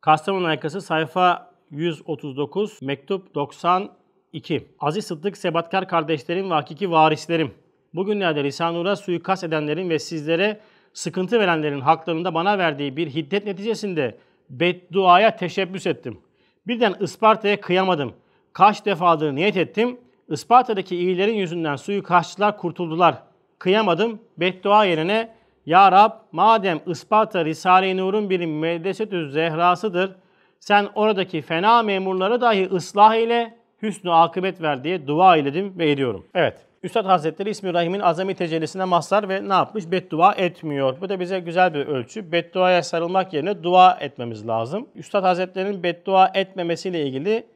Kastamonu Aykası sayfa 139, mektup 92. Aziz Sıddık Sebatkar kardeşlerim ve hakiki varislerim. Bugünlerde Risanur'a suikast edenlerin ve sizlere sıkıntı verenlerin haklarında bana verdiği bir hiddet neticesinde bedduaya teşebbüs ettim. Birden Isparta'ya kıyamadım. Kaç defadır niyet ettim. Isparta'daki iyilerin yüzünden suikastçılar kurtuldular. Kıyamadım. Beddua yerine ya Rab madem Isparta Risale-i Nur'un bir meddesetü zehrasıdır, sen oradaki fena memurları dahi ıslah ile hüsnü akıbet ver diye dua eyledim ve ediyorum. Evet. Üstad Hazretleri İsmi Rahim'in azami tecellisine mazhar ve ne yapmış? Beddua etmiyor. Bu da bize güzel bir ölçü. Bedduaya sarılmak yerine dua etmemiz lazım. Üstad Hazretleri'nin beddua etmemesiyle ilgili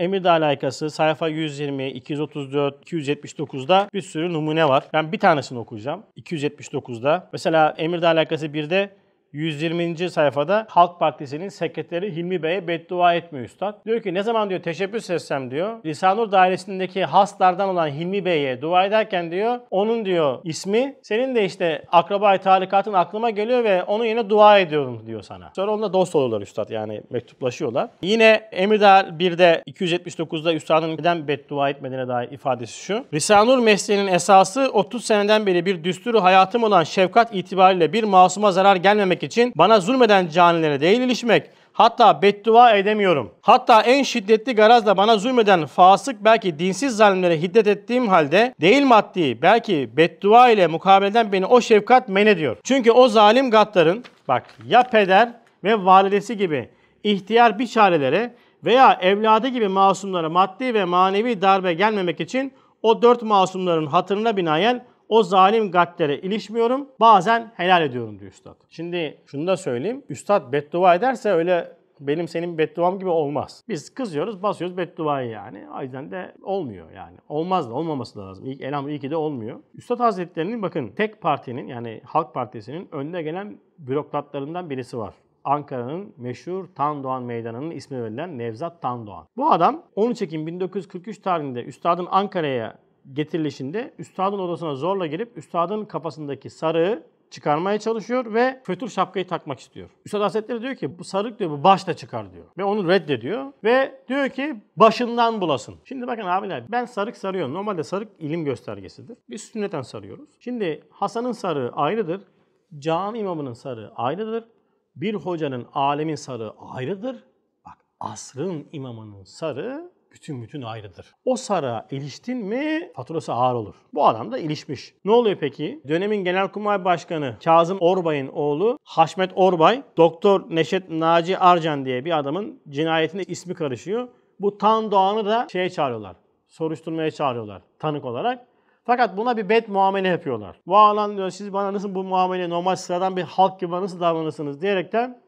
Emirdağ alakası sayfa 120, 234, 279'da bir sürü numune var. Ben bir tanesini okuyacağım. 279'da. Mesela Emirdağ alakası 1'de 120. sayfada Halk Partisi'nin sekreteri Hilmi Bey'e beddua etmiyor üstad. Diyor ki ne zaman diyor teşebbüs etsem diyor. Lisanur dairesindeki haslardan olan Hilmi Bey'e dua ederken diyor onun diyor ismi senin de işte akrabayı talikatın aklıma geliyor ve onun yerine dua ediyorum diyor sana. Sonra onunla dost oluyorlar üstad yani mektuplaşıyorlar. Yine Emirdağ 1'de 279'da üstadın neden beddua etmediğine dair ifadesi şu. Lisanur mesleğinin esası 30 seneden beri bir düsturu hayatım olan şefkat itibariyle bir masuma zarar gelmemek etmek için bana zulmeden canilere değil ilişmek, Hatta beddua edemiyorum. Hatta en şiddetli garazla bana zulmeden fasık belki dinsiz zalimlere hiddet ettiğim halde değil maddi belki beddua ile mukabeleden beni o şefkat men ediyor. Çünkü o zalim gaddarın bak ya peder ve validesi gibi ihtiyar bir çarelere veya evladı gibi masumlara maddi ve manevi darbe gelmemek için o dört masumların hatırına binaen o zalim gaddere ilişmiyorum. Bazen helal ediyorum diyor üstad. Şimdi şunu da söyleyeyim. Üstad beddua ederse öyle benim senin bedduam gibi olmaz. Biz kızıyoruz, basıyoruz bedduayı yani. O yüzden de olmuyor yani. Olmaz da olmaması da lazım. İlk, elham iyi ki de olmuyor. Üstad Hazretleri'nin bakın tek partinin yani Halk Partisi'nin önde gelen bürokratlarından birisi var. Ankara'nın meşhur Tan Doğan Meydanı'nın ismi verilen Nevzat Tan Doğan. Bu adam 13 Ekim 1943 tarihinde Üstad'ın Ankara'ya getirilişinde üstadın odasına zorla girip üstadın kafasındaki sarığı çıkarmaya çalışıyor ve fötür şapkayı takmak istiyor. Üstad Hazretleri diyor ki bu sarık diyor bu başla çıkar diyor. Ve onu reddediyor ve diyor ki başından bulasın. Şimdi bakın abiler ben sarık sarıyorum. Normalde sarık ilim göstergesidir. Biz sünneten sarıyoruz. Şimdi Hasan'ın sarığı ayrıdır. Cami imamının sarığı ayrıdır. Bir hocanın alemin sarığı ayrıdır. Bak asrın imamının sarığı bütün bütün ayrıdır. O sara iliştin mi faturası ağır olur. Bu adam da ilişmiş. Ne oluyor peki? Dönemin Genelkurmay Başkanı Kazım Orbay'ın oğlu Haşmet Orbay, Doktor Neşet Naci Arcan diye bir adamın cinayetinde ismi karışıyor. Bu Tan Doğan'ı da şeye çağırıyorlar. Soruşturmaya çağırıyorlar tanık olarak. Fakat buna bir bet muamele yapıyorlar. Bu alan diyor siz bana nasıl bu muamele normal sıradan bir halk gibi nasıl davranırsınız diyerekten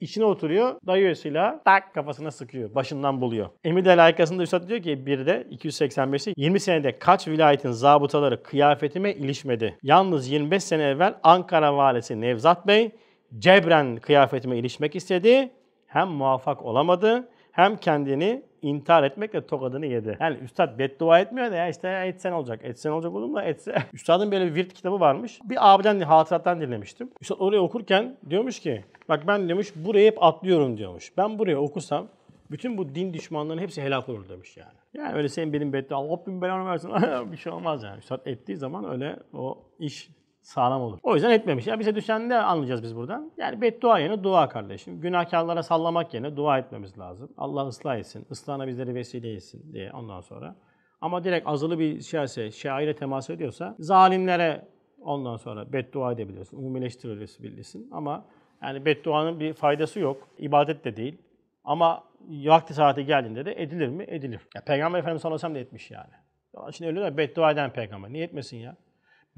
İçine oturuyor, dayıyorsuyla tak kafasına sıkıyor. Başından buluyor. Emir de layıkasında Üstad diyor ki bir de 285'i 20 senede kaç vilayetin zabıtaları kıyafetime ilişmedi. Yalnız 25 sene evvel Ankara valisi Nevzat Bey cebren kıyafetime ilişmek istedi. Hem muvaffak olamadı hem kendini intihar etmekle tokadını yedi. Yani üstad beddua etmiyor da ya işte etsen olacak. Etsen olacak olur mu? Etse. Üstadın böyle bir virt kitabı varmış. Bir abiden hatırattan dinlemiştim. Üstad oraya okurken diyormuş ki bak ben demiş burayı hep atlıyorum diyormuş. Ben buraya okusam bütün bu din düşmanlarının hepsi helak olur demiş yani. Yani öyle senin benim beddua, Rabbim belanı versin bir şey olmaz yani. Üstad ettiği zaman öyle o iş sağlam olur. O yüzden etmemiş. Ya bize düşen de anlayacağız biz buradan. Yani beddua yerine dua kardeşim. Günahkarlara sallamak yerine dua etmemiz lazım. Allah ıslah etsin. Islahına bizleri vesile etsin diye ondan sonra. Ama direkt azılı bir şeyse, şaire temas ediyorsa zalimlere ondan sonra beddua edebilirsin. Umumileştirebilirsin. Ama yani bedduanın bir faydası yok. İbadet de değil. Ama vakti saati geldiğinde de edilir mi? Edilir. Ya Peygamber Efendimiz sallallahu aleyhi ve sellem de etmiş yani. Şimdi öyle de beddua eden peygamber. Niye etmesin ya?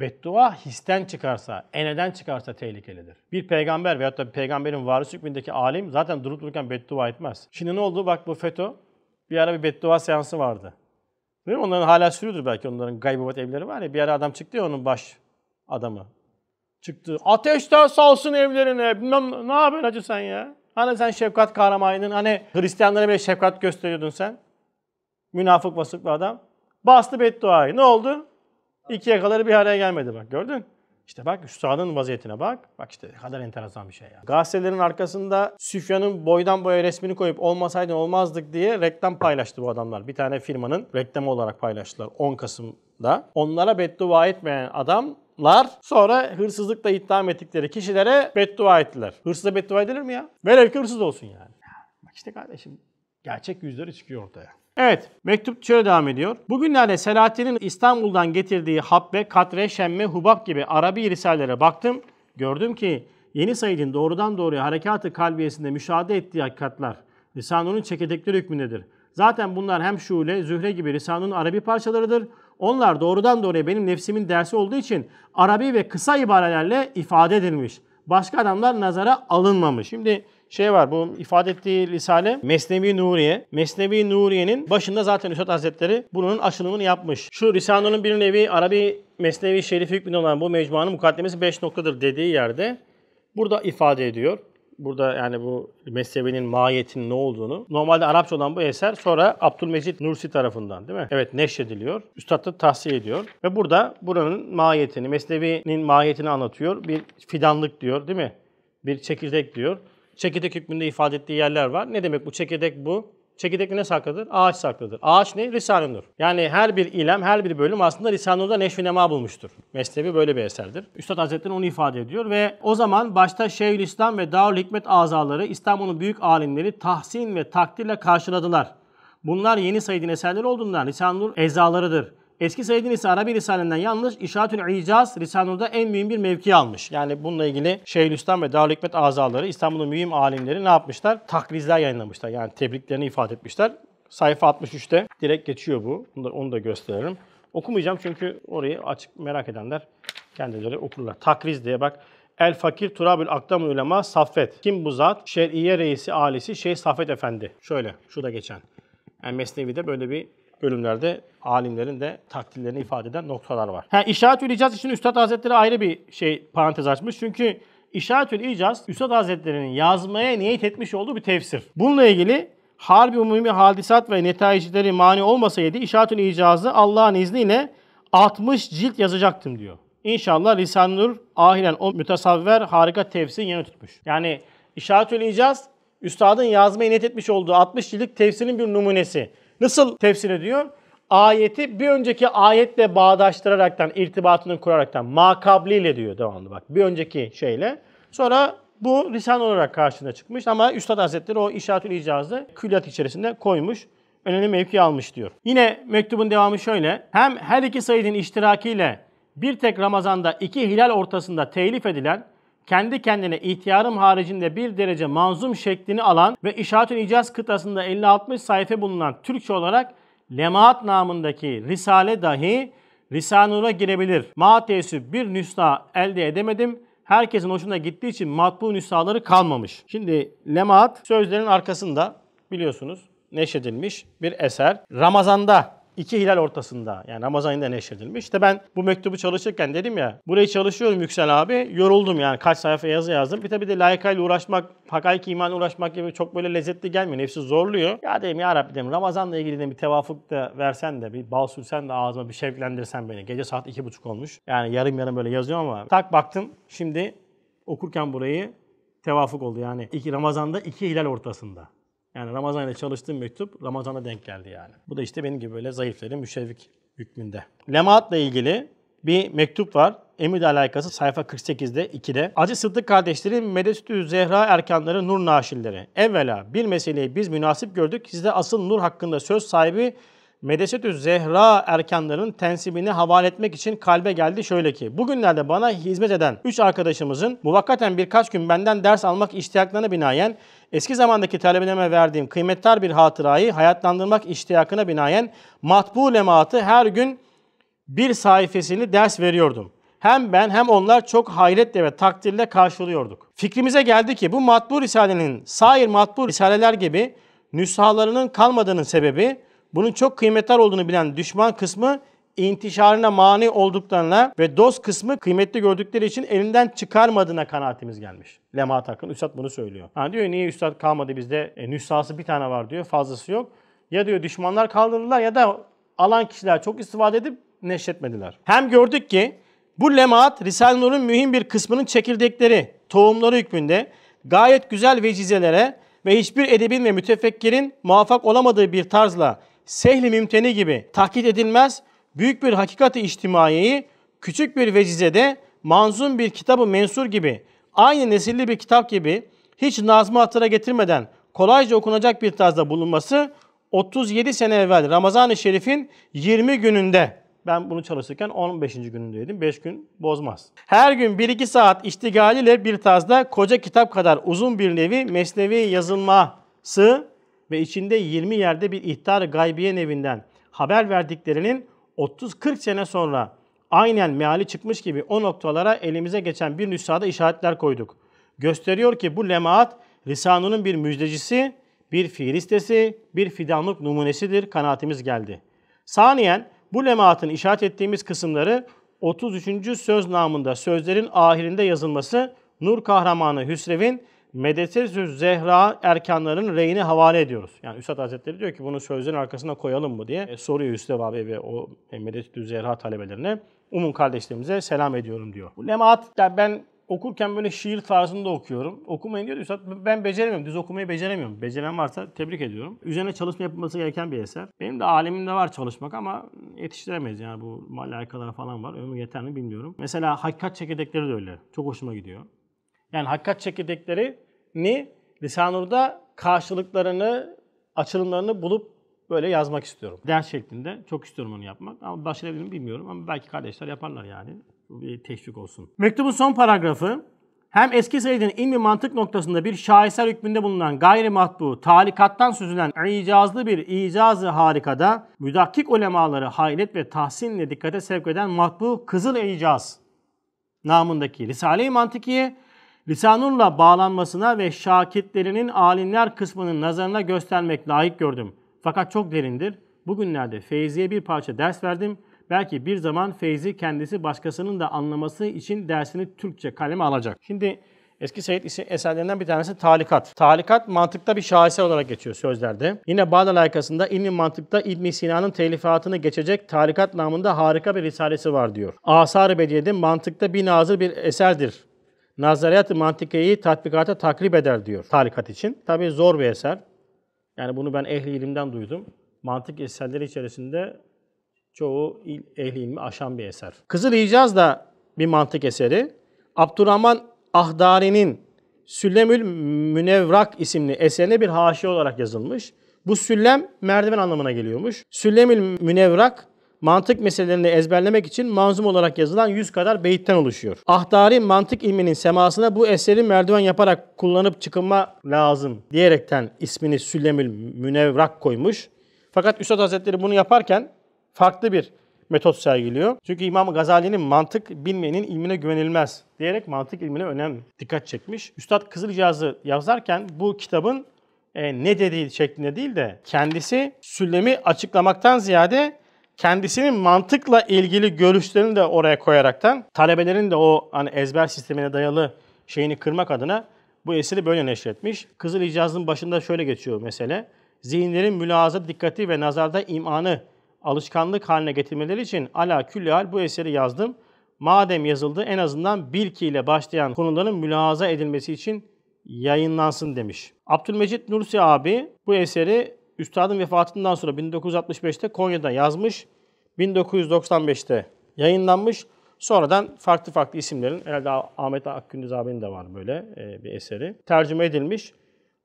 Beddua histen çıkarsa, eneden çıkarsa tehlikelidir. Bir peygamber veyahut da bir peygamberin varis hükmündeki alim zaten durup dururken beddua etmez. Şimdi ne oldu? Bak bu FETÖ bir ara bir beddua seansı vardı. Değil mi? Onların hala sürüyordur belki onların gaybabat evleri var ya. Bir ara adam çıktı ya onun baş adamı. Çıktı. Ateşten salsın evlerine. Bilmem ne yapıyorsun hacı sen ya? Hani sen şefkat kahramanıydın. Hani Hristiyanlara bile şefkat gösteriyordun sen. Münafık vasıflı adam. Bastı bedduayı. Ne oldu? İki yakaları bir araya gelmedi bak gördün. İşte bak şu sahanın vaziyetine bak. Bak işte kadar enteresan bir şey ya. Gazetelerin arkasında Süfyan'ın boydan boya resmini koyup olmasaydın olmazdık diye reklam paylaştı bu adamlar. Bir tane firmanın reklamı olarak paylaştılar 10 Kasım'da. Onlara beddua etmeyen adamlar sonra hırsızlıkla itham ettikleri kişilere beddua ettiler. Hırsıza beddua edilir mi ya? Velev ki hırsız olsun yani. Ya, bak işte kardeşim gerçek yüzleri çıkıyor ortaya. Evet, mektup şöyle devam ediyor. Bugünlerde Selahattin'in İstanbul'dan getirdiği habbe, katre, şemme, hubab gibi Arabi risalelere baktım. Gördüm ki Yeni Said'in doğrudan doğruya harekatı kalbiyesinde müşahede ettiği hakikatler Risanun'un çekirdekleri hükmündedir. Zaten bunlar hem Şule, Zühre gibi Risanun'un Arabi parçalarıdır. Onlar doğrudan doğruya benim nefsimin dersi olduğu için Arabi ve kısa ibarelerle ifade edilmiş. Başka adamlar nazara alınmamış. Şimdi şey var. Bu ifade ettiği Risale Mesnevi Nuriye. Mesnevi Nuriye'nin başında zaten Üstad Hazretleri bunun açılımını yapmış. Şu Risale'nin bir nevi Arabi Mesnevi şerif hükmünde olan bu mecmuanın mukaddemesi 5 noktadır dediği yerde burada ifade ediyor burada yani bu mezhebinin mahiyetinin ne olduğunu. Normalde Arapça olan bu eser sonra Abdülmecit Nursi tarafından değil mi? Evet neşrediliyor. Üstad da tahsil ediyor. Ve burada buranın mahiyetini, mesnevinin mahiyetini anlatıyor. Bir fidanlık diyor değil mi? Bir çekirdek diyor çekirdek hükmünde ifade ettiği yerler var. Ne demek bu çekirdek bu? Çekirdek ne saklıdır? Ağaç saklıdır. Ağaç ne? risale Nur. Yani her bir ilem, her bir bölüm aslında Risale-i Nur'da neşvi nema bulmuştur. Mesnevi böyle bir eserdir. Üstad Hazretleri onu ifade ediyor ve o zaman başta İslam ve Darül Hikmet azaları İstanbul'un büyük alimleri tahsin ve takdirle karşıladılar. Bunlar yeni Said'in eserleri olduğundan Risale-i Nur ezalarıdır. Eski Said Risale bir risalenden yanlış. İşaretül İcaz Risanu'da en mühim bir mevki almış. Yani bununla ilgili Şeyhülislam ve Darül Hikmet azaları İstanbul'un mühim alimleri ne yapmışlar? Takrizler yayınlamışlar. Yani tebriklerini ifade etmişler. Sayfa 63'te direkt geçiyor bu. Bunu da, onu da gösteririm. Okumayacağım çünkü orayı açık merak edenler kendileri okurlar. Takriz diye bak. El Fakir Turabül Akdam Ulema Saffet. Kim bu zat? Şer'iye reisi, ailesi Şeyh Saffet Efendi. Şöyle, şu da geçen. Yani Mesnevi'de böyle bir bölümlerde alimlerin de takdirlerini ifade eden noktalar var. Ha, İşaretül İcaz için Üstad Hazretleri ayrı bir şey parantez açmış. Çünkü İşaretül İcaz Üstad Hazretleri'nin yazmaya niyet etmiş olduğu bir tefsir. Bununla ilgili harbi umumi hadisat ve netaicileri mani olmasaydı İşaretül İcaz'ı Allah'ın izniyle 60 cilt yazacaktım diyor. İnşallah Lisan Nur ahiren o mütesavver harika tefsirin yanı tutmuş. Yani İşaretül İcaz Üstadın yazmaya niyet etmiş olduğu 60 ciltlik tefsirin bir numunesi. Nasıl tefsir ediyor? Ayeti bir önceki ayetle bağdaştıraraktan, irtibatını kuraraktan, makabliyle diyor devamlı bak. Bir önceki şeyle. Sonra bu lisan olarak karşına çıkmış ama Üstad Hazretleri o İşaretül İcaz'ı külliyat içerisinde koymuş. Önemli mevki almış diyor. Yine mektubun devamı şöyle. Hem her iki sayidin iştirakiyle bir tek Ramazan'da iki hilal ortasında telif edilen kendi kendine ihtiyarım haricinde bir derece manzum şeklini alan ve İşaretül İcaz kıtasında 50-60 sayfa bulunan Türkçe olarak Lemaat namındaki Risale dahi Risanur'a girebilir. Ma teessüp bir nüsha elde edemedim. Herkesin hoşuna gittiği için matbu nüshaları kalmamış. Şimdi Lemaat sözlerin arkasında biliyorsunuz neşredilmiş bir eser. Ramazan'da iki hilal ortasında yani Ramazan ayında neşredilmiş. İşte ben bu mektubu çalışırken dedim ya burayı çalışıyorum Yüksel abi yoruldum yani kaç sayfa yazı yazdım. Bir de bir de layıkayla uğraşmak, hakayki imanla uğraşmak gibi çok böyle lezzetli gelmiyor. Nefsi zorluyor. Ya dedim ya Rabbi dedim Ramazan'la ilgili de bir tevafuk da versen de bir bal sürsen de ağzıma bir şevklendirsen beni. Gece saat iki buçuk olmuş. Yani yarım yarım böyle yazıyor ama tak baktım şimdi okurken burayı tevafuk oldu yani. İki, Ramazan'da iki hilal ortasında. Yani Ramazan ile çalıştığım mektup Ramazan'a denk geldi yani. Bu da işte benim gibi böyle zayıflerin müşevvik hükmünde. Lemaatla ilgili bir mektup var. Emir'le alakası sayfa 48'de 2'de. Acı Sıddık kardeşlerim Medesütü Zehra erkanları nur naşilleri. Evvela bir meseleyi biz münasip gördük. Sizde asıl nur hakkında söz sahibi Medesetü Zehra erkanlarının tensibini havale etmek için kalbe geldi şöyle ki. Bugünlerde bana hizmet eden 3 arkadaşımızın muvakkaten birkaç gün benden ders almak iştiyaklarına binaen eski zamandaki talebelerime verdiğim kıymetli bir hatırayı hayatlandırmak iştiyakına binaen matbu lematı her gün bir sayfasını ders veriyordum. Hem ben hem onlar çok hayretle ve takdirle karşılıyorduk. Fikrimize geldi ki bu matbu risalenin sair matbu risaleler gibi nüshalarının kalmadığının sebebi bunun çok kıymetli olduğunu bilen düşman kısmı intişarına mani olduklarına ve dost kısmı kıymetli gördükleri için elinden çıkarmadığına kanaatimiz gelmiş. Lema Takın, Üstad bunu söylüyor. Ha diyor niye Üstad kalmadı bizde e, nüshası bir tane var diyor fazlası yok. Ya diyor düşmanlar kaldırdılar ya da alan kişiler çok istifade edip neşretmediler. Hem gördük ki bu lemaat Risale-i Nur'un mühim bir kısmının çekirdekleri, tohumları hükmünde gayet güzel vecizelere ve hiçbir edebin ve mütefekkirin muvaffak olamadığı bir tarzla sehli mümteni gibi taklit edilmez büyük bir hakikati içtimaiyeyi küçük bir vecizede manzum bir kitabı mensur gibi aynı nesilli bir kitap gibi hiç nazmı hatıra getirmeden kolayca okunacak bir tarzda bulunması 37 sene evvel Ramazan-ı Şerif'in 20 gününde ben bunu çalışırken 15. günündeydim. 5 gün bozmaz. Her gün 1-2 saat iştigaliyle bir tarzda koca kitap kadar uzun bir nevi mesnevi yazılması ve içinde 20 yerde bir ihtar gaybiyen evinden haber verdiklerinin 30-40 sene sonra aynen meali çıkmış gibi o noktalara elimize geçen bir nüshada işaretler koyduk. Gösteriyor ki bu lemaat Risanunun bir müjdecisi, bir fiilistesi, bir fidanlık numunesidir kanaatimiz geldi. Saniyen bu lemaatın işaret ettiğimiz kısımları 33. söz namında sözlerin ahirinde yazılması Nur kahramanı Hüsrev'in Medesezü Zehra erkanların reyini havale ediyoruz. Yani Üstad Hazretleri diyor ki bunu sözlerin arkasına koyalım mı diye soruyor Üstad abi ve o e, Zehra talebelerine. Umun kardeşlerimize selam ediyorum diyor. Bu lemaat yani ben okurken böyle şiir tarzında okuyorum. Okumayın diyor Üstad ben beceremiyorum. Düz okumayı beceremiyorum. Beceren varsa tebrik ediyorum. Üzerine çalışma yapılması gereken bir eser. Benim de alemimde var çalışmak ama yetiştiremeyiz. Yani bu malakalar falan var. Ömür yeter mi bilmiyorum. Mesela Hakikat Çekirdekleri de öyle. Çok hoşuma gidiyor. Yani hakikat ni Lisanur'da karşılıklarını, açılımlarını bulup böyle yazmak istiyorum. Ders şeklinde. Çok istiyorum onu yapmak. Ama başarabilir mi bilmiyorum ama belki kardeşler yaparlar yani. Bir teşvik olsun. Mektubun son paragrafı hem eski Said'in ilmi mantık noktasında bir şaheser hükmünde bulunan gayri matbu, talikattan süzülen icazlı bir icazı harikada müdakkik ulemaları hayret ve tahsinle dikkate sevk eden matbu Kızıl icaz namındaki Risale-i Mantıkiye lisanunla bağlanmasına ve şakitlerinin alimler kısmının nazarına göstermek layık gördüm. Fakat çok derindir. Bugünlerde Feyzi'ye bir parça ders verdim. Belki bir zaman Feyzi kendisi başkasının da anlaması için dersini Türkçe kaleme alacak. Şimdi Eski Seyit eserlerinden bir tanesi talikat. Talikat mantıkta bir şaheser olarak geçiyor sözlerde. Yine Bağdat layıkasında ilmi mantıkta İbn Sina'nın telifatını geçecek talikat namında harika bir risalesi var diyor. Asar-ı Bediye'de mantıkta bir nazır bir eserdir nazariyat-ı mantikeyi tatbikata takrip eder diyor tarikat için. Tabi zor bir eser. Yani bunu ben ehli ilimden duydum. Mantık eserleri içerisinde çoğu il, ehli ilmi aşan bir eser. Kızıl İcaz da bir mantık eseri. Abdurrahman Ahdari'nin Süllemül Münevrak isimli eserine bir haşi olarak yazılmış. Bu süllem merdiven anlamına geliyormuş. Süllemül Münevrak mantık meselelerini ezberlemek için manzum olarak yazılan 100 kadar beyitten oluşuyor. Ahdari mantık ilminin semasına bu eseri merdiven yaparak kullanıp çıkılma lazım diyerekten ismini Süllemül Münevrak koymuş. Fakat Üstad Hazretleri bunu yaparken farklı bir metot sergiliyor. Çünkü İmam Gazali'nin mantık bilmenin ilmine güvenilmez diyerek mantık ilmine önem dikkat çekmiş. Üstad Kızılcağız'ı yazarken bu kitabın e, ne dediği şeklinde değil de kendisi süllemi açıklamaktan ziyade kendisinin mantıkla ilgili görüşlerini de oraya koyaraktan talebelerin de o hani ezber sistemine dayalı şeyini kırmak adına bu eseri böyle neşretmiş. Kızıl İcaz'ın başında şöyle geçiyor mesele. Zihinlerin mülaza, dikkati ve nazarda imanı alışkanlık haline getirmeleri için ala külli hal bu eseri yazdım. Madem yazıldı en azından bilki ile başlayan konuların mülaza edilmesi için yayınlansın demiş. Abdülmecit Nursi abi bu eseri Üstadın vefatından sonra 1965'te Konya'da yazmış, 1995'te yayınlanmış. Sonradan farklı farklı isimlerin, herhalde Ahmet Akgündüz abinin de var böyle e, bir eseri, tercüme edilmiş.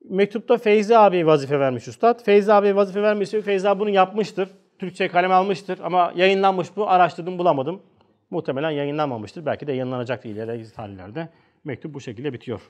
Mektupta Feyzi abi vazife vermiş üstad. Feyzi abi vazife vermesi Feyzi abi bunu yapmıştır. Türkçe kalem almıştır ama yayınlanmış bu. Araştırdım bulamadım. Muhtemelen yayınlanmamıştır. Belki de yayınlanacaktı ileriki tarihlerde. Mektup bu şekilde bitiyor.